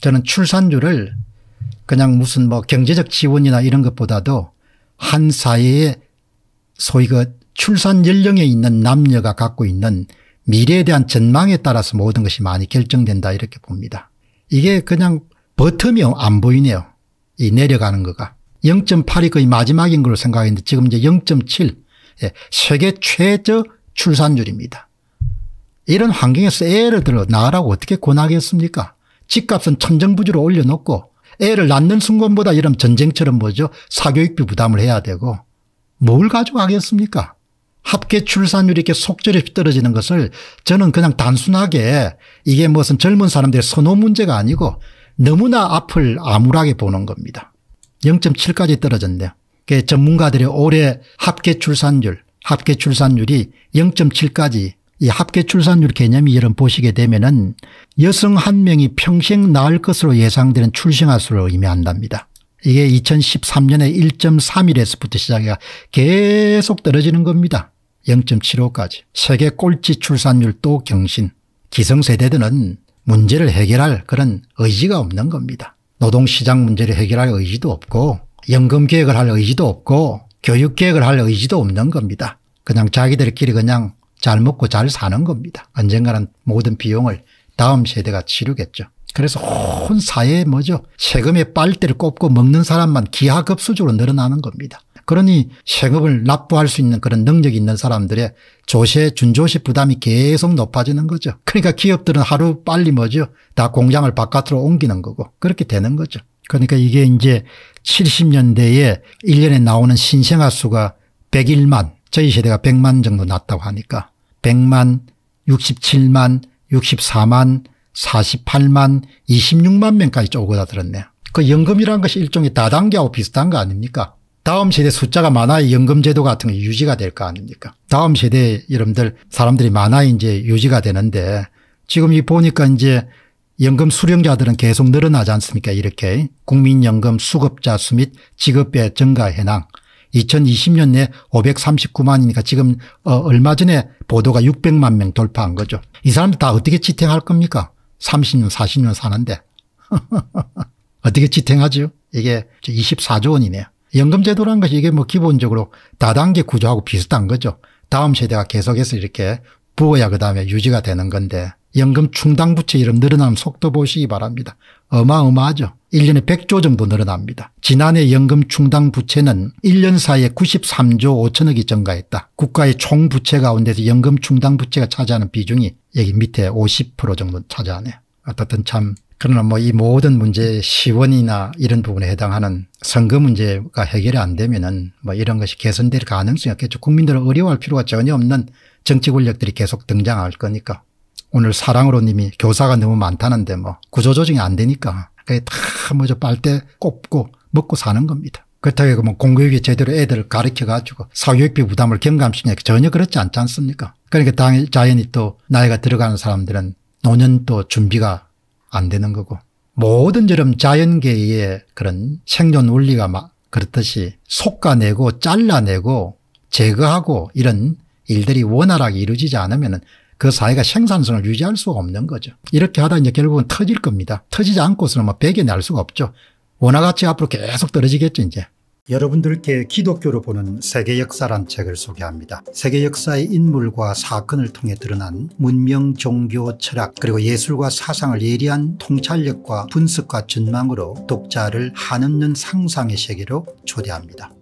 저는 출산율을 그냥 무슨 뭐 경제적 지원이나 이런 것보다도 한 사회의 소위 그 출산 연령에 있는 남녀가 갖고 있는 미래에 대한 전망에 따라서 모든 것이 많이 결정된다 이렇게 봅니다. 이게 그냥 버텀이 안 보이네요. 이 내려가는 거가. 0.8이 거의 마지막인 걸로 생각했는데 지금 이제 0.7 예, 세계 최저 출산율입니다. 이런 환경에서 애를 들어 나으라고 어떻게 권하겠습니까 집값은 천정부지로 올려놓고 애를 낳는 순간보다 이런 전쟁처럼 뭐죠 사교육비 부담을 해야 되고 뭘가져가겠습니까 합계 출산율이 이렇게 속절없이 떨어지는 것을 저는 그냥 단순하게 이게 무슨 젊은 사람들의 선호 문제가 아니고 너무나 앞을 암울하게 보는 겁니다. 0.7까지 떨어졌네요. 그 전문가들의 올해 합계 출산율, 합계 출산율이 0.7까지 이 합계 출산율 개념이 여러 보시게 되면은 여성 한 명이 평생 낳을 것으로 예상되는 출생아수를 의미한답니다. 이게 2013년에 1.31에서부터 시작해 계속 떨어지는 겁니다. 0.75까지. 세계 꼴찌 출산율 도 경신. 기성세대들은 문제를 해결할 그런 의지가 없는 겁니다. 노동시장 문제를 해결할 의지도 없고 연금계획을 할 의지도 없고 교육계획을 할 의지도 없는 겁니다. 그냥 자기들끼리 그냥 잘 먹고 잘 사는 겁니다. 언젠가는 모든 비용을 다음 세대가 치르겠죠. 그래서 온 사회에 뭐죠. 세금의 빨대를 꼽고 먹는 사람만 기하급수적으로 늘어나는 겁니다. 그러니 세금을 납부할 수 있는 그런 능력이 있는 사람들의 조세 준조세 부담이 계속 높아지는 거죠. 그러니까 기업들은 하루 빨리 뭐죠. 다 공장을 바깥으로 옮기는 거고 그렇게 되는 거죠. 그러니까 이게 이제 70년대에 1년에 나오는 신생아 수가 101만 저희 세대가 100만 정도 났다고 하니까 100만, 67만, 64만, 48만, 26만 명까지 쪼그라들었네요. 그 연금이라는 것이 일종의 다단계하고 비슷한 거 아닙니까? 다음 세대 숫자가 많아야 연금 제도 같은 게 유지가 될 거 아닙니까? 다음 세대 여러분들 사람들이 많아야 이제 유지가 되는데 지금 이 보니까 이제 연금 수령자들은 계속 늘어나지 않습니까? 이렇게 국민연금 수급자 수 및 지급배 증가 현황 2020년 내 539만이니까 지금 어 얼마 전에 보도가 600만 명 돌파한 거죠. 이 사람들 다 어떻게 지탱할 겁니까? 30년 40년 사는데 어떻게 지탱하죠? 이게 24조 원이네요. 연금제도라는 것이 이게 뭐 기본적으로 다단계 구조하고 비슷한 거죠. 다음 세대가 계속해서 이렇게 부어야 그 다음에 유지가 되는 건데 연금 충당부채 이름 늘어남 나 속도 보시기 바랍니다. 어마어마하죠. 1년에 100조 정도 늘어납니다. 지난해 연금 충당부채는 1년 사이에 93조 5천억이 증가했다. 국가의 총부채 가운데서 연금 충당부채가 차지하는 비중이 여기 밑에 50% 정도 차지하네요. 어떻든 참 그러나 뭐 이 모든 문제의 시원이나 이런 부분에 해당하는 선거 문제가 해결이 안 되면은 뭐 이런 것이 개선될 가능성이 없겠죠. 국민들을 어려워할 필요가 전혀 없는 정치 권력들이 계속 등장할 거니까. 오늘 사랑으로 님이 교사가 너무 많다는데 뭐 구조조정이 안 되니까 그게 다 뭐저 빨대 꼽고 먹고 사는 겁니다. 그렇다고 해서 뭐 공교육이 제대로 애들을 가르쳐 가지고 사교육비 부담을 경감시키냐 전혀 그렇지 않지 않습니까 그러니까 당연히 자연히 또 나이가 들어가는 사람들은 노년 또 준비가 안 되는 거고 모든 저런 자연계의 그런 생존 원리가 막 그렇듯이 속가내고 잘라내고 제거하고 이런 일들이 원활하게 이루어지지 않으면 그 사회가 생산성을 유지할 수가 없는 거죠. 이렇게 하다 이제 결국은 터질 겁니다. 터지지 않고서는 뭐 배겨낼 수가 없죠. 원화 가치가 앞으로 계속 떨어지겠죠 이제. 여러분들께 기독교로 보는 세계 역사란 책을 소개합니다. 세계 역사의 인물과 사건을 통해 드러난 문명, 종교, 철학 그리고 예술과 사상을 예리한 통찰력과 분석과 전망으로 독자를 한없는 상상의 세계로 초대합니다.